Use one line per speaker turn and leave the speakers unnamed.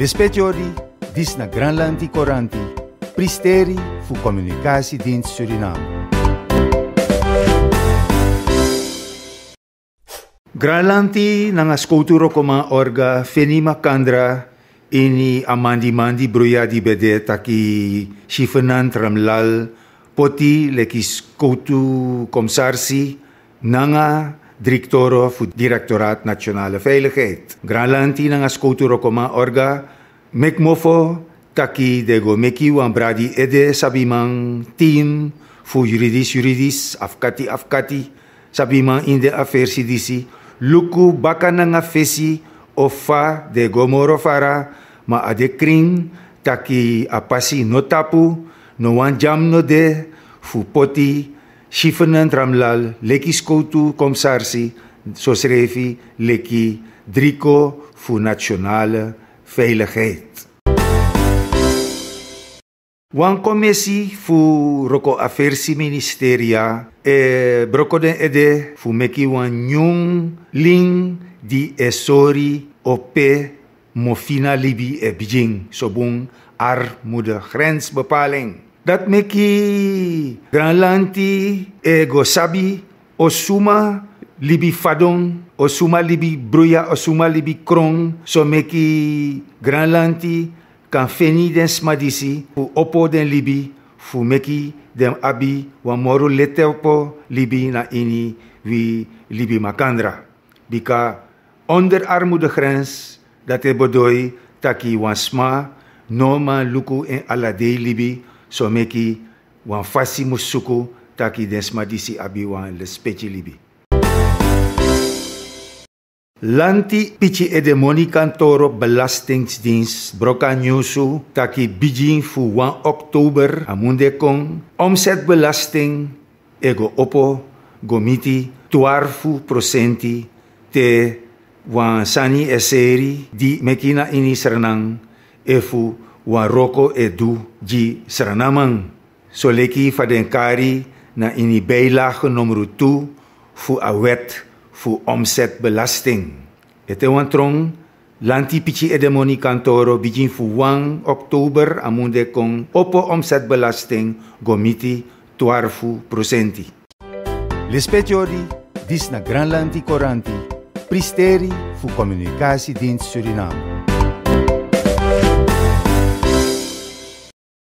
Lispetiori, dis na Granlandi Coranti, Pristeri voor Communicatiedienst Suriname. Granlanti nanga skoturo koma orga fenima kandra ini amandi mandi bruya di bede taki shifanan tramlal poti leki skotu komsarsi nanga Directoro fu Directorat Nationale Veiligheid. Granlanti ng askoturo koma orga, mekmofo, taki dego mekiu ang bradi ede sabimang team fu juridis juridis, afkati afkati, sabimang de afersi disi, luku baka nga fesi ofa de gomoro fara ma adekrin taki apasi notapu, no wan jam no de, fu poti, en Ramlal, Leki Skoutu Komsarsi, zo schreef Leki Drico voor nationale veiligheid. Wan commissie voor roko afersi ministeria e brokoden ede voor meki wan nyung ling di esori ope mofina libi e bijing sobung armoede grensbepaling. Dat meki Granlanti, Ego Sabi, Osuma, Libi Fadon, Osuma Libi Bruya, Osuma Libi Kron, so meki Granlanti, kan feni den smadisi, fu opo den Libi, fu meki den abi, wamoru moru letelpo Libi na ini, wi Libi Makandra. Bika onder grens dat e bedoel, taki wan sma, noma luku en aladei Libi, so meki wan fasi musuku taki desmadisi abi wan lespeci libi Lanti pichi edemoni kantoro belastingsdienst brokanyusu, nyusu taki bijin fu 1 oktober amunde omset omzetbelasting ego opo gomiti tuarfu prosenti te wan sani eseri di mekina ini sernang efu wan roko e du di Sranamang. So leki fadenkari na ini bijlage nummer 2 fu a wet voor omzetbelasting. Het wan trong lanti pici edemoni kantoro bijin fu wang oktober amunde kong opo omzetbelasting gomiti tuarfu procenti. L'espetiori dis na granlanti koranti, pristeri fu comunicasi din Suriname.